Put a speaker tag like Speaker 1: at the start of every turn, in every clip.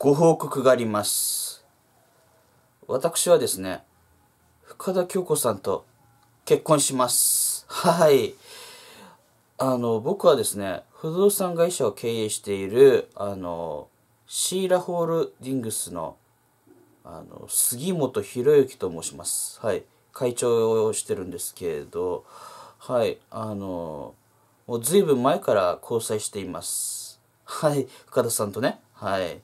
Speaker 1: ご報告があります。私はですね、深田恭子さんと結婚します。はい。あの、僕はですね、不動産会社を経営している、あの、シーラホールディングスの、あの、杉本博之と申します。はい。会長をしてるんですけれど、はい。あの、もう随分前から交際しています。はい。深田さんとね。はい。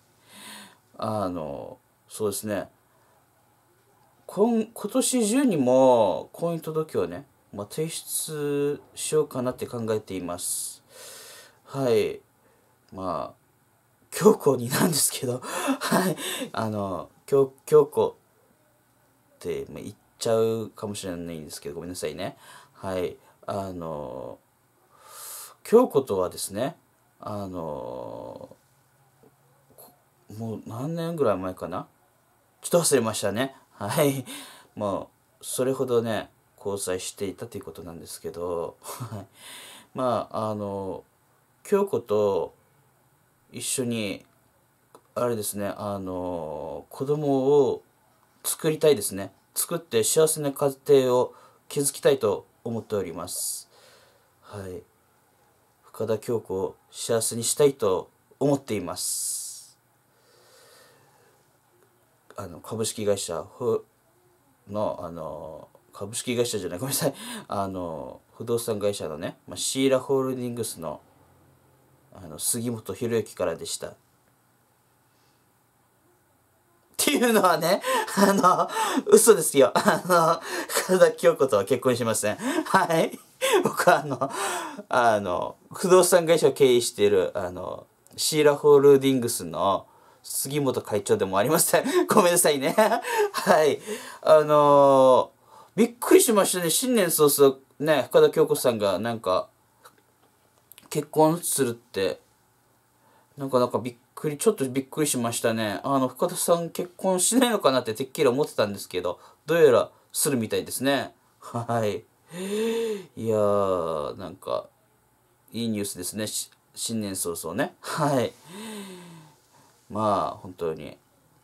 Speaker 1: あのそうですね今今年中にも婚姻届をね、まあ、提出しようかなって考えていますはいまあ強行になんですけど はいあの強強行って言っちゃうかもしれないんですけどごめんなさいねはいあの強子とはですねあのもう何年ぐらい前かなちょっと忘れましたね。はい。もう、それほどね、交際していたということなんですけど、まあ、あの、京子と一緒に、あれですね、あの、子供を作りたいですね。作って幸せな家庭を築きたいと思っております。はい。深田京子を幸せにしたいと思っています。あの株式会社のあの株式会社じゃない ごめんなさいあの不動産会社のね、まあ、シーラホールディングスのあの杉本博之からでした。っていうのはね、あの、嘘ですよ。あの、田京子とは結婚しません。はい。僕はあの、あの、不動産会社を経営している、あの、シーラホールディングスの、杉本会長でもありません。ごめんなさいね。はい。あのー、びっくりしましたね。新年早々、ね、深田恭子さんがなんか、結婚するって、なんかなんかびっくり、ちょっとびっくりしましたね。あの、深田さん結婚しないのかなっててっきり思ってたんですけど、どうやらするみたいですね。はい。いやー、なんか、いいニュースですね。新年早々ね。はい。まあ、本当に、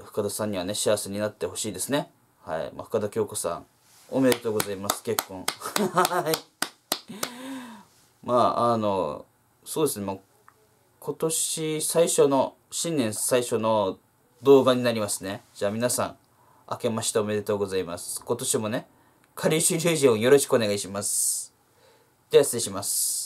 Speaker 1: 深田さんにはね、幸せになってほしいですね。はい。まあ、深田恭子さん、おめでとうございます、結婚。はい。まあ、あの、そうですね、もう、今年最初の、新年最初の動画になりますね。じゃあ皆さん、明けましておめでとうございます。今年もね、カリウシュージンよろしくお願いします。では失礼します。